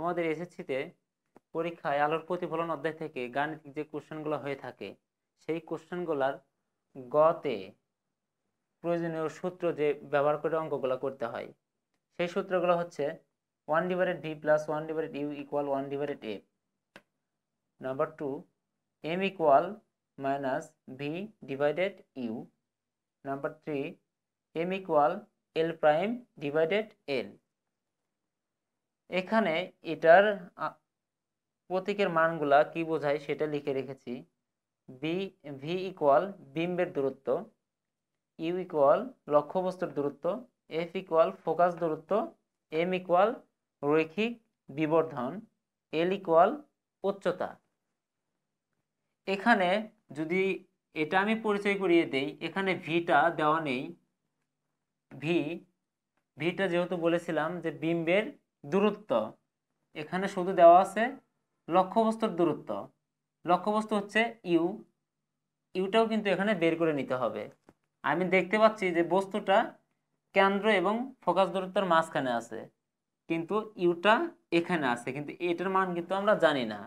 তোমাদের এসএসসিতে পরীক্ষায় আলোর প্রতিফলন অধ্যায় থেকে গাণিতিক যে কোশ্চেনগুলো হয়ে থাকে সেই কোশ্চেনগুলার গতে প্রয়োজনীয় সূত্র যে ব্যবহার করে অঙ্কগুলো করতে হয় সেই সূত্রগুলো হচ্ছে one divided v plus one divided u equal one divided a number two m equal minus v divided u number three m equal l prime divided l এখানে এটার প্রতীকের মানগুলা কি বোঝায় সেটা লিখে রেখেছি বি ভি ইকুয়াল বিম্বের দূরত্ব ইউ ইকুয়াল লক্ষ্যবস্তুর দূরত্ব এফ ইকুয়াল ফোকাস দূরত্ব এম ইকুয়াল রৈখিক বিবর্ধন এল ইকুয়াল উচ্চতা এখানে যদি এটা আমি পরিচয় করিয়ে দেই এখানে ভিটা দেওয়া নেই ভি ভিটা যেহেতু বলেছিলাম যে বিম্বের দূরত্ব এখানে শুধু দেওয়া আছে লক্ষ্যবস্তুর দূরত্ব লক্ষ্যবস্তু হচ্ছে ইউ ইউটাও কিন্তু এখানে বের করে নিতে হবে আমি দেখতে পাচ্ছি যে বস্তুটা কেন্দ্র এবং ফোকাস দূরত্বের মাঝখানে আছে কিন্তু ইউটা এখানে আছে কিন্তু এটার মান কিন্তু আমরা জানি না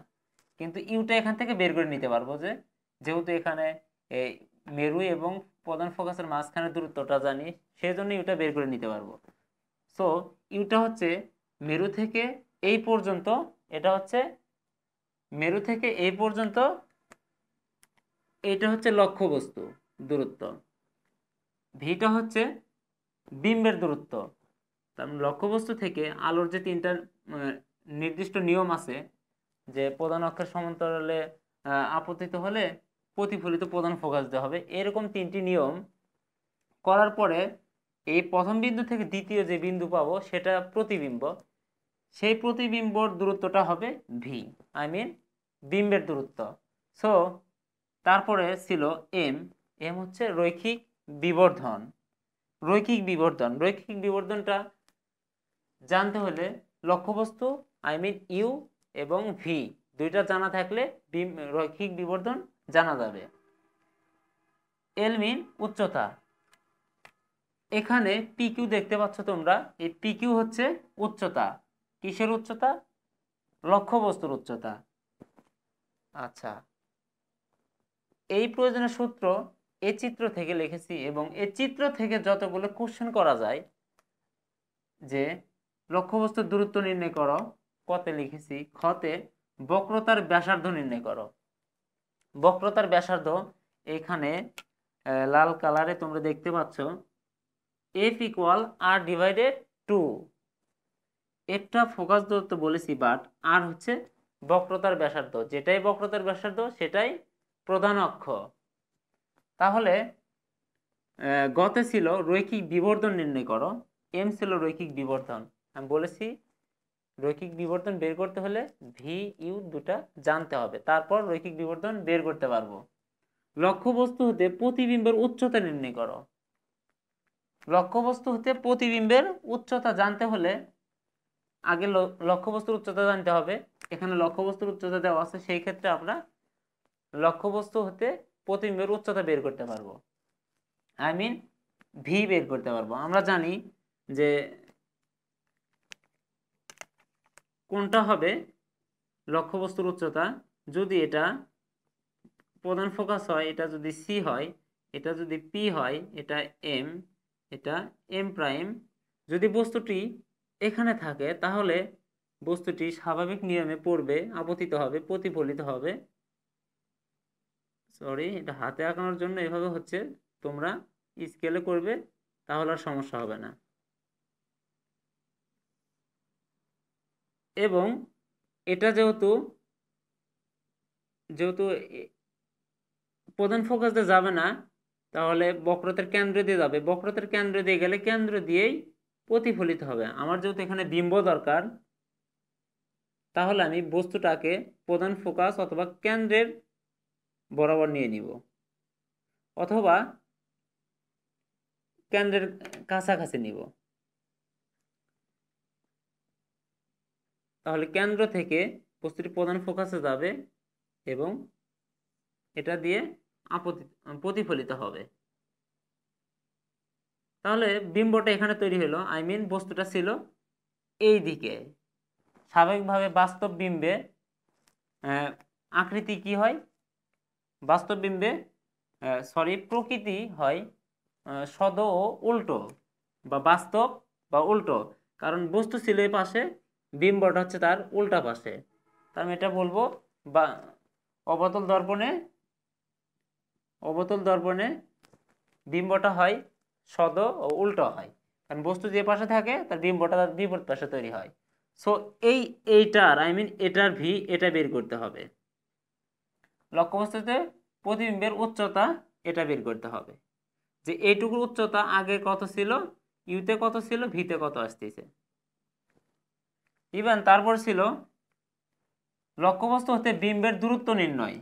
কিন্তু ইউটা এখান থেকে বের করে নিতে পারবো যে যেহেতু এখানে মেরু এবং প্রধান ফোকাসের মাঝখানে দূরত্বটা জানি সেই জন্য ইউটা বের করে নিতে পারবো সো ইউটা হচ্ছে মেরু থেকে এই পর্যন্ত এটা হচ্ছে মেরু থেকে এই পর্যন্ত এটা হচ্ছে লক্ষ্যবস্তু দূরত্ব ভিটা হচ্ছে বিম্বের দূরত্ব তার মানে লক্ষ্যবস্তু থেকে আলোর যে তিনটা নির্দিষ্ট নিয়ম আছে যে প্রধান অক্ষের সমান্তরালে আপতিত হলে প্রতিফলিত প্রধান ফোকাস দেওয়া হবে এরকম তিনটি নিয়ম করার পরে এই প্রথম বিন্দু থেকে দ্বিতীয় যে বিন্দু পাবো সেটা প্রতিবিম্ব সেই প্রতিবিম্বর দূরত্বটা হবে ভি আই মিন বিম্বের দূরত্ব সো তারপরে ছিল এম এম হচ্ছে রৈখিক বিবর্ধন রৈখিক বিবর্ধন রৈখিক বিবর্ধনটা জানতে হলে লক্ষ্যবস্তু আই মিন ইউ এবং ভি দুইটা জানা থাকলে রৈখিক বিবর্ধন জানা যাবে এল মিন উচ্চতা এখানে পিকিউ দেখতে পাচ্ছ তোমরা এই পিকিউ হচ্ছে উচ্চতা কিসের উচ্চতা লক্ষ্যবস্তুর উচ্চতা আচ্ছা এই প্রয়োজনের সূত্র এ চিত্র থেকে লিখেছি এবং এ চিত্র থেকে যতগুলো কোশ্চেন করা যায় যে লক্ষ্যবস্তুর দূরত্ব নির্ণয় করো কতে লিখেছি খতে বক্রতার ব্যাসার্ধ নির্ণয় করো বক্রতার ব্যাসার্ধ এখানে লাল কালারে তোমরা দেখতে পাচ্ছ f equal r divided two একটা ফোকাস দূরত্ব বলেছি বাট আর হচ্ছে বক্রতার ব্যাসার্ধ যেটাই বক্রতার ব্যাসার্ধ সেটাই প্রধান অক্ষ তাহলে গতে ছিল রৈখিক বিবর্তন নির্ণয় করো এম ছিল রৈখিক বিবর্ধন আমি বলেছি রৈখিক বিবর্তন বের করতে হলে ভি ইউ দুটা জানতে হবে তারপর রৈখিক বিবর্ধন বের করতে পারবো লক্ষ্যবস্তু হতে প্রতিবিম্বের উচ্চতা নির্ণয় করো লক্ষ্যবস্তু হতে প্রতিবিম্বের উচ্চতা জানতে হলে আগে লক্ষ্যবস্তুর উচ্চতা জানতে হবে এখানে লক্ষ্যবস্তুর উচ্চতা দেওয়া আছে সেই ক্ষেত্রে আমরা লক্ষ্যবস্তু হতে প্রতিম্বের উচ্চতা বের করতে পারবো আই মিন ভি বের করতে পারবো আমরা জানি যে কোনটা হবে লক্ষ্যবস্তুর উচ্চতা যদি এটা প্রধান ফোকাস হয় এটা যদি সি হয় এটা যদি পি হয় এটা এম এটা এম প্রাইম যদি বস্তুটি এখানে থাকে তাহলে বস্তুটি স্বাভাবিক নিয়মে পড়বে আপতিত হবে প্রতিফলিত হবে সরি এটা হাতে আঁকানোর জন্য এভাবে হচ্ছে তোমরা স্কেলে করবে তাহলে আর সমস্যা হবে না এবং এটা যেহেতু যেহেতু প্রধান ফোকাস দিয়ে যাবে না তাহলে বক্রতের কেন্দ্র দিয়ে যাবে বক্রতের কেন্দ্র দিয়ে গেলে কেন্দ্র দিয়েই প্রতিফলিত হবে আমার যেহেতু এখানে বিম্ব দরকার তাহলে আমি বস্তুটাকে প্রধান ফোকাস অথবা কেন্দ্রের বরাবর নিয়ে নিব অথবা কেন্দ্রের কাছাকাছি নিব তাহলে কেন্দ্র থেকে বস্তুটি প্রধান ফোকাসে যাবে এবং এটা দিয়ে আপতি প্রতিফলিত হবে তাহলে বিম্বটা এখানে তৈরি হলো আই মিন বস্তুটা ছিল এই দিকে স্বাভাবিকভাবে বাস্তব বিম্বে আকৃতি কি হয় বাস্তব বিম্বে সরি প্রকৃতি হয় সদ ও উল্টো বা বাস্তব বা উল্টো কারণ বস্তু ছিল এই পাশে বিম্বটা হচ্ছে তার উল্টা পাশে তা আমি এটা বলবো বা অবতল দর্পণে অবতল দর্পণে বিম্বটা হয় সদ ও উল্টো হয় কারণ বস্তু যে পাশে থাকে তার বিম্বটা তার বিপরীত পাশে তৈরি হয় সো এই এইটার আই মিন এটার ভি এটা বের করতে হবে লক্ষ্য বস্তুতে প্রতিবিম্বের উচ্চতা এটা বের করতে হবে যে এইটুকুর উচ্চতা আগে কত ছিল ইউতে কত ছিল ভিতে কত আসতেছে ইভেন তারপর ছিল লক্ষ্যবস্তু হতে বিম্বের দূরত্ব নির্ণয়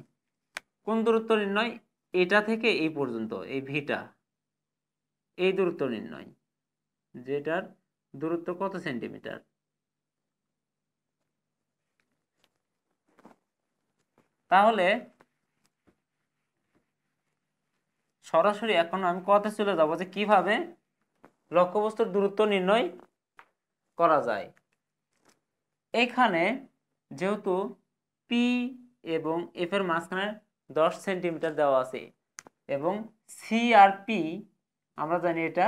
কোন দূরত্ব নির্ণয় এটা থেকে এই পর্যন্ত এই ভিটা এই দূরত্ব নির্ণয় যেটার দূরত্ব কত সেন্টিমিটার তাহলে সরাসরি এখন আমি কথা চলে যাবো যে কিভাবে লক্ষ্যবস্তুর দূরত্ব নির্ণয় করা যায় এখানে যেহেতু পি এবং এফ এর মাঝখানে দশ সেন্টিমিটার দেওয়া আছে এবং সি আর পি আমরা জানি এটা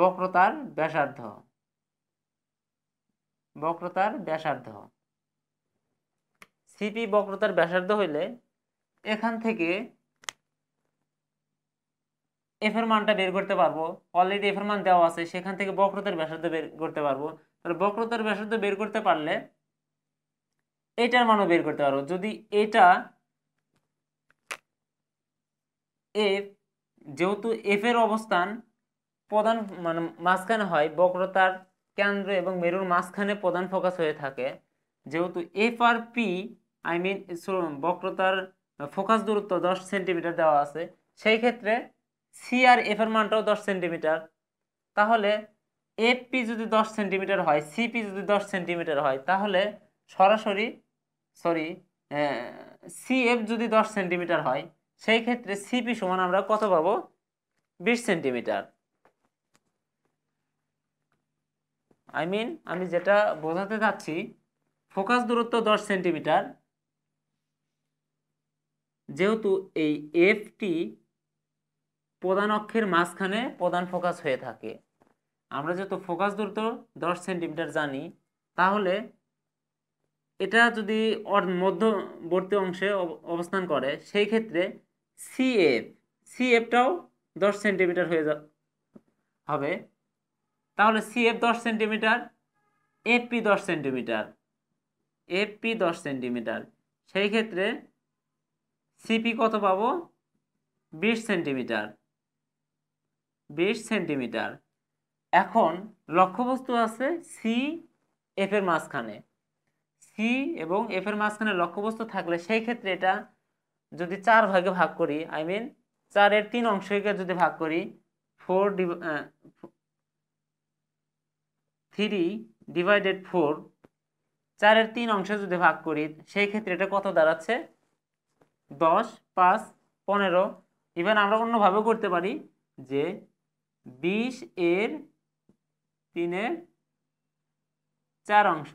বক্রতার ব্যাসার্ধ বক্রতার ব্যাসার্ধ সিপি বক্রতার ব্যাসার্ধ হইলে এখান থেকে এফের মানটা বের করতে পারবো অলরেডি এফের মান দেওয়া আছে সেখান থেকে বক্রতার ব্যাসার্ধ বের করতে পারবো তাহলে বক্রতার ব্যাসার্ধ বের করতে পারলে এটার মানও বের করতে পারবো যদি এটা এফ যেহেতু এফের অবস্থান প্রধান মানে মাঝখানে হয় বক্রতার কেন্দ্র এবং মেরুর মাঝখানে প্রধান ফোকাস হয়ে থাকে যেহেতু f r p I mean বক্রতার ফোকাস দূরত্ব দশ সেন্টিমিটার দেওয়া আছে সেই ক্ষেত্রে সি আর এফ এর মানটাও দশ সেন্টিমিটার তাহলে এফ পি যদি দশ সেন্টিমিটার হয় সিপি যদি দশ সেন্টিমিটার হয় তাহলে সরাসরি সরি সি এফ যদি দশ সেন্টিমিটার হয় সেই ক্ষেত্রে সিপি সমান আমরা কত পাবো বিশ সেন্টিমিটার আই মিন আমি যেটা বোঝাতে চাচ্ছি ফোকাস দূরত্ব দশ সেন্টিমিটার যেহেতু এই এফটি প্রধান অক্ষের মাঝখানে প্রধান ফোকাস হয়ে থাকে আমরা যেহেতু ফোকাস দূরত্ব দশ সেন্টিমিটার জানি তাহলে এটা যদি মধ্যবর্তী অংশে অবস্থান করে সেই ক্ষেত্রে সি এফ সি এফটাও দশ সেন্টিমিটার হয়ে যা হবে তাহলে সি এফ দশ সেন্টিমিটার এপি দশ সেন্টিমিটার এপি দশ সেন্টিমিটার সেই ক্ষেত্রে সিপি কত পাবো বিশ সেন্টিমিটার বিশ সেন্টিমিটার এখন লক্ষ্যবস্তু আছে সি এফের মাঝখানে সি এবং এফের মাঝখানে লক্ষ্যবস্তু থাকলে সেই ক্ষেত্রে এটা যদি চার ভাগে ভাগ করি আই মিন চারের তিন অংশকে যদি ভাগ করি ফোর থ্রি ডিভাইডেড ফোর চারের তিন অংশে যদি ভাগ করি সেই ক্ষেত্রে এটা কত দাঁড়াচ্ছে দশ পাঁচ পনেরো ইভেন আমরা অন্যভাবে করতে পারি যে বিশ এর তিনের চার অংশ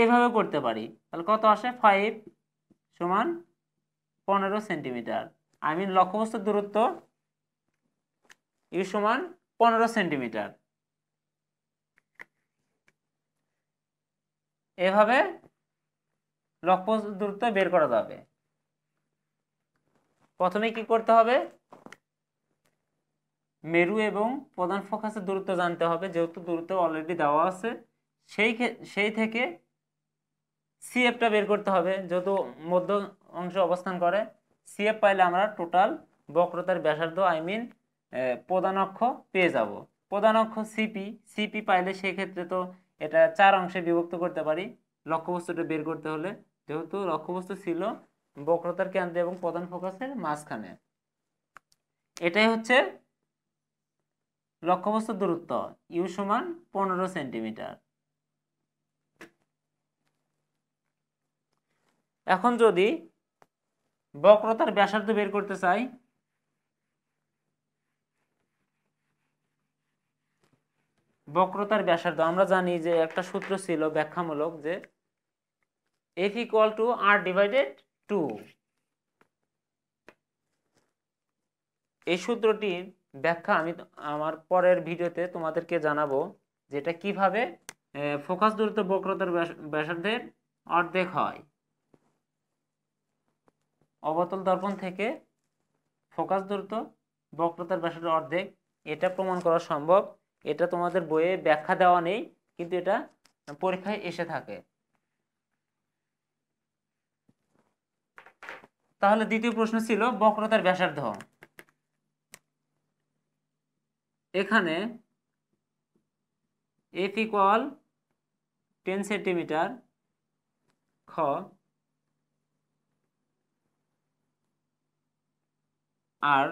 এইভাবে করতে পারি তাহলে কত আসে ফাইভ সমান পনেরো সেন্টিমিটার আই মিন লক্ষ্যবস্তুর দূরত্ব ইউ সমান পনেরো সেন্টিমিটার এভাবে লক্ষ্য দূরত্ব বের করা যাবে প্রথমে কি করতে হবে মেরু এবং প্রধান ফোকাসের দূরত্ব জানতে হবে যেহেতু দূরত্ব অলরেডি দেওয়া আছে সেই সেই থেকে সিএফটা বের করতে হবে যেহেতু মধ্য অংশে অবস্থান করে সিএফ পাইলে আমরা টোটাল বক্রতার ব্যাসার্ধ আই মিন প্রধান অক্ষ পেয়ে যাব প্রধান অক্ষ সিপি সিপি পাইলে সেক্ষেত্রে তো এটা চার অংশে বিভক্ত করতে পারি লক্ষ্যবস্তুটা বের করতে হলে যেহেতু লক্ষ্যবস্তু ছিল বক্রতার কেন্দ্রে এবং প্রধান ফোকাসের মাঝখানে এটাই হচ্ছে বস্তুর দূরত্ব ইউ সমান পনেরো সেন্টিমিটার এখন যদি বক্রতার ব্যাসার্ধ বের করতে চাই বক্রতার ব্যাসার্ধ আমরা জানি যে একটা সূত্র ছিল ব্যাখ্যামূলক যে f equal to r divided two এই সূত্রটির ব্যাখ্যা আমি আমার পরের ভিডিওতে তোমাদেরকে জানাবো যেটা কিভাবে ফোকাস দূরত্ব বক্রতার ব্যাসার্ধের অর্ধেক হয় অবতল দর্পণ থেকে ফোকাস দূরত্ব বক্রতার ব্যাসার্ধ অর্ধেক এটা প্রমাণ করা সম্ভব এটা তোমাদের বইয়ে ব্যাখ্যা দেওয়া নেই কিন্তু এটা পরীক্ষায় এসে থাকে তাহলে দ্বিতীয় প্রশ্ন ছিল বক্রতার ব্যাসার্ধ এখানে এফ ইকুয়াল টেন সেন্টিমিটার খ আর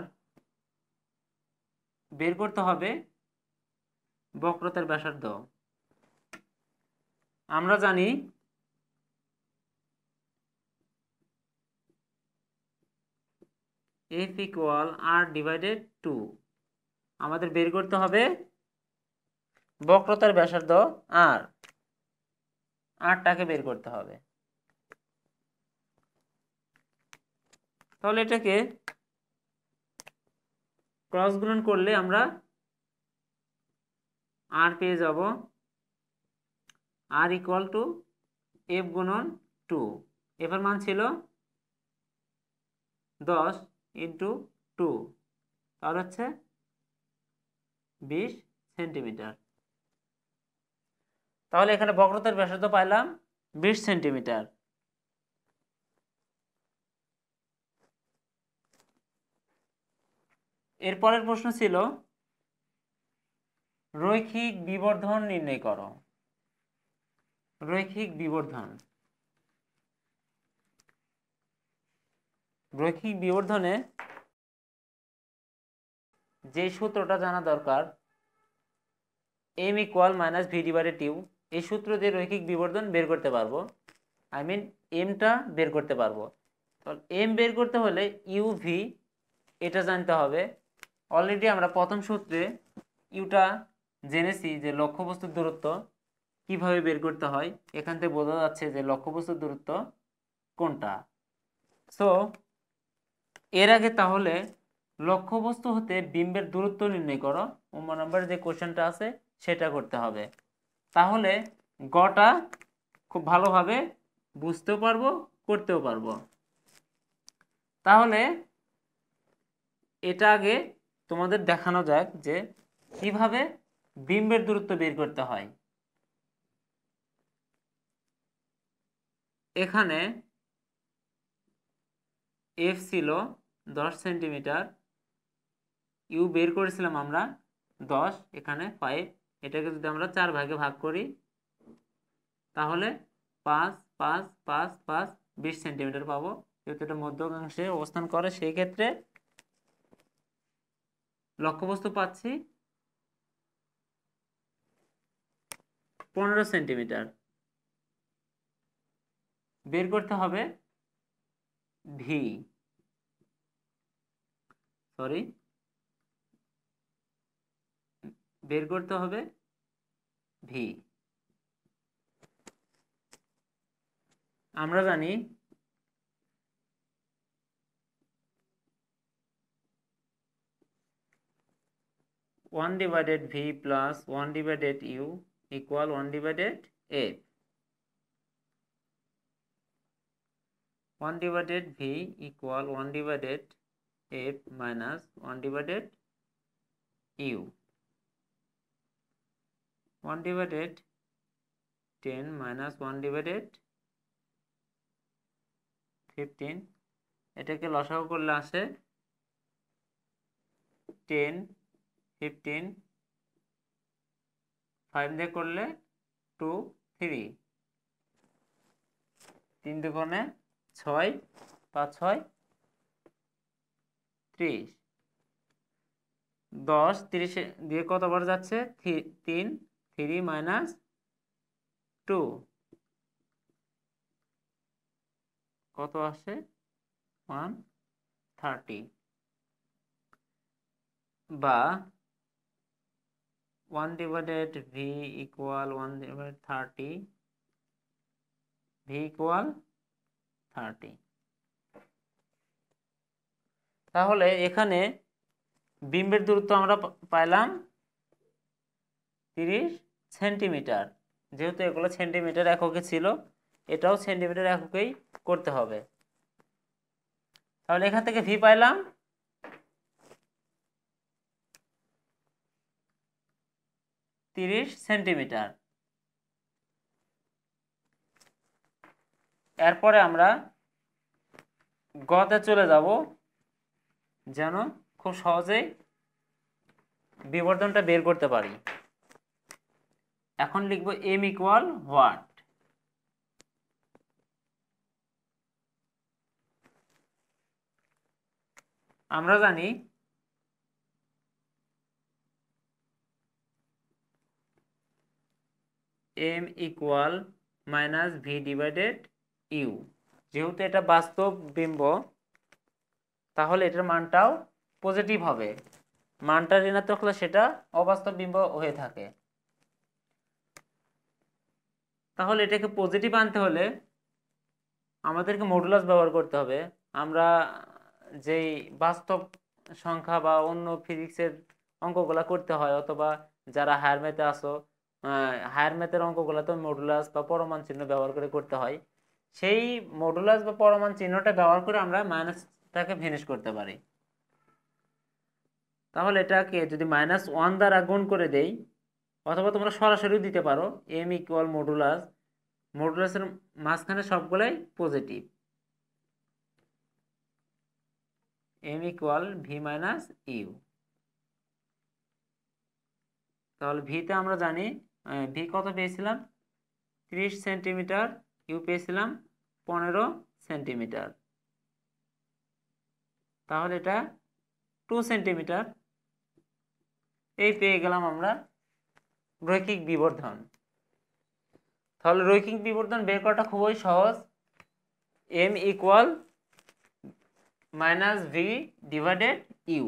বের করতে হবে বক্রতার ব্যাসার্ধ আমরা জানি f equal r divided two আমাদের বের করতে হবে বক্রতার ব্যাসার্ধ আর আরটাকে বের করতে হবে তাহলে এটাকে ক্রস গুণন করলে আমরা আর পেয়ে যাব আর ইকুয়াল টু এফ গুণন টু এফের মান ছিল দশ ইন্টু টু তাহলে হচ্ছে বিশ সেন্টিমিটার তাহলে এখানে বক্রতার ব্যাসার্ধ পাইলাম বিশ সেন্টিমিটার এরপরের প্রশ্ন ছিল রৈখিক বিবর্ধন নির্ণয় করো রৈখিক বিবর্ধন রৈখিক বিবর্ধনে যে সূত্রটা জানা দরকার m equal minus v divided u এই সূত্র দিয়ে রৈখিক বিবর্ধন বের করতে পারবো আই মিন এমটা বের করতে পারবো তাহলে এম বের করতে হলে ইউ ভি এটা জানতে হবে অলরেডি আমরা প্রথম সূত্রে ইউটা জেনেছি যে লক্ষ্যবস্তুর দূরত্ব কিভাবে বের করতে হয় এখান থেকে বোঝা যাচ্ছে যে লক্ষ্যবস্তুর দূরত্ব কোনটা সো এর আগে তাহলে লক্ষ্যবস্তু হতে বিম্বের দূরত্ব নির্ণয় করো উমা নাম্বারের যে কোশ্চেনটা আছে সেটা করতে হবে তাহলে গটা খুব ভালোভাবে বুঝতেও পারবো করতেও পারবো তাহলে এটা আগে তোমাদের দেখানো যাক যে কিভাবে বিম্বের দূরত্ব বের করতে হয় এখানে এফ ছিল দশ সেন্টিমিটার ইউ বের করেছিলাম আমরা দশ এখানে ফাইভ এটাকে যদি আমরা চার ভাগে ভাগ করি তাহলে পাঁচ পাঁচ পাঁচ পাঁচ বিশ সেন্টিমিটার পাবো যেহেতু এটা মধ্যাংশে অবস্থান করে সেই ক্ষেত্রে লক্ষ্যবস্তু পাচ্ছি পনেরো সেন্টিমিটার বের করতে হবে ভি সরি বের করতে হবে ভি আমরা জানি one divided v plus one divided u equal 1 divided f 1 divided v equal 1 divided f minus 1 divided u 1 divided 10 minus 1 divided 15 এটাকে লসাগু করলে আসে 10 15 ফাইভ দিয়ে করলে টু থ্রি তিন দুগুণে ছয় পাঁচ ছয় ত্রিশ দশ তিরিশে দিয়ে কতবার যাচ্ছে তিন থ্রি মাইনাস টু কত আসে ওয়ান থার্টি বা 1 divided v equal 1 divided 30 v equal 30 তাহলে এখানে বিম্বের দূরত্ব আমরা পাইলাম 30 সেন্টিমিটার যেহেতু এগুলো সেন্টিমিটার এককে ছিল এটাও সেন্টিমিটার এককেই করতে হবে তাহলে এখান থেকে ভি পাইলাম তিরিশ সেন্টিমিটার এরপরে আমরা গতে চলে যাব যেন খুব সহজেই বিবর্তনটা বের করতে পারি এখন লিখব এম ইকুয়াল হোয়াট আমরা জানি m equal minus v divided u যেহেতু এটা বাস্তব বিম্ব তাহলে এটার মানটাও পজিটিভ হবে মানটা ঋণাত্মক হলে সেটা অবাস্তব বিম্ব হয়ে থাকে তাহলে এটাকে পজিটিভ আনতে হলে আমাদেরকে মডুলাস ব্যবহার করতে হবে আমরা যেই বাস্তব সংখ্যা বা অন্য ফিজিক্সের অঙ্কগুলা করতে হয় অথবা যারা হায়ার ম্যাথে আসো হায়ার ম্যাথের অঙ্কগুলো তো মডুলাস বা পরমাণ চিহ্ন ব্যবহার করে করতে হয় সেই মডুলাস বা পরমাণ চিহ্নটা ব্যবহার করে আমরা মাইনাসটাকে ফিনিশ করতে পারি তাহলে এটাকে যদি মাইনাস ওয়ান দ্বারা গুণ করে দেই অথবা তোমরা সরাসরি দিতে পারো এম ইকুয়াল মডুলাস মডুলাসের মাঝখানে সবগুলাই positive m equal v minus u তাহলে ভিতে আমরা জানি ভি কত পেয়েছিলাম ত্রিশ সেন্টিমিটার ইউ পেয়েছিলাম পনেরো সেন্টিমিটার তাহলে এটা টু সেন্টিমিটার এই পেয়ে গেলাম আমরা রৈখিক বিবর্ধন তাহলে রৈখিক বিবর্ধন বের করাটা খুবই সহজ m equal minus v divided u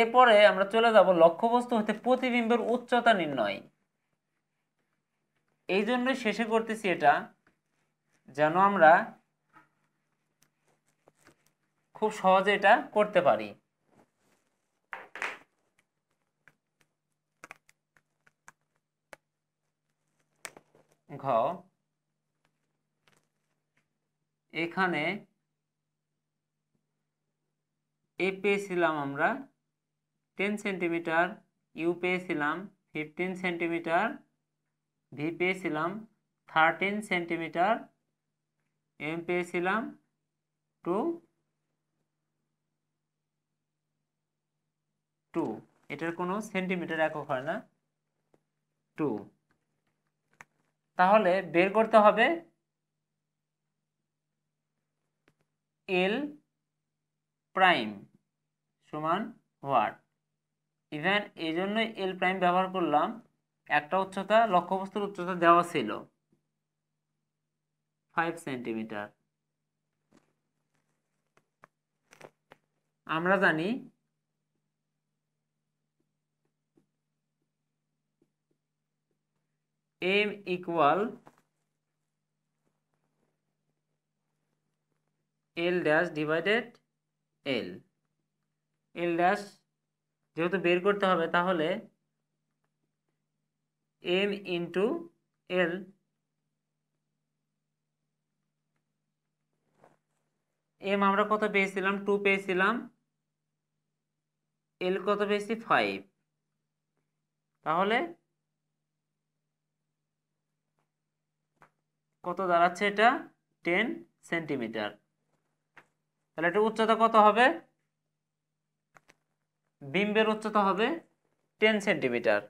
এরপরে আমরা চলে যাব লক্ষ্যবস্তু হতে প্রতিবিম্বের উচ্চতা নির্ণয় এই জন্য শেষে করতেছি এটা যেন আমরা খুব সহজে এটা করতে পারি ঘ এখানে এ পেয়েছিলাম আমরা টেন সেন্টিমিটার ইউ পেয়েছিলাম ফিফটিন সেন্টিমিটার ভি পেয়েছিলাম থার্টিন সেন্টিমিটার এম পেয়েছিলাম টু টু এটার কোনো সেন্টিমিটার একক হয় না টু তাহলে বের করতে হবে এল প্রাইম সমান হোয়াট ইভেন এই জন্যই এল প্রাইম ব্যবহার করলাম একটা উচ্চতা লক্ষ্যবস্তুর উচ্চতা দেওয়া ছিল ফাইভ সেন্টিমিটার আমরা জানি m equal l dash divided l l dash যেহেতু বের করতে হবে তাহলে এম ইন্টু এল এম আমরা কত পেয়েছিলাম টু পেয়েছিলাম এল কত পেয়েছি ফাইভ তাহলে কত দাঁড়াচ্ছে এটা টেন সেন্টিমিটার তাহলে এটা উচ্চতা কত হবে বিম্বের উচ্চতা হবে টেন সেন্টিমিটার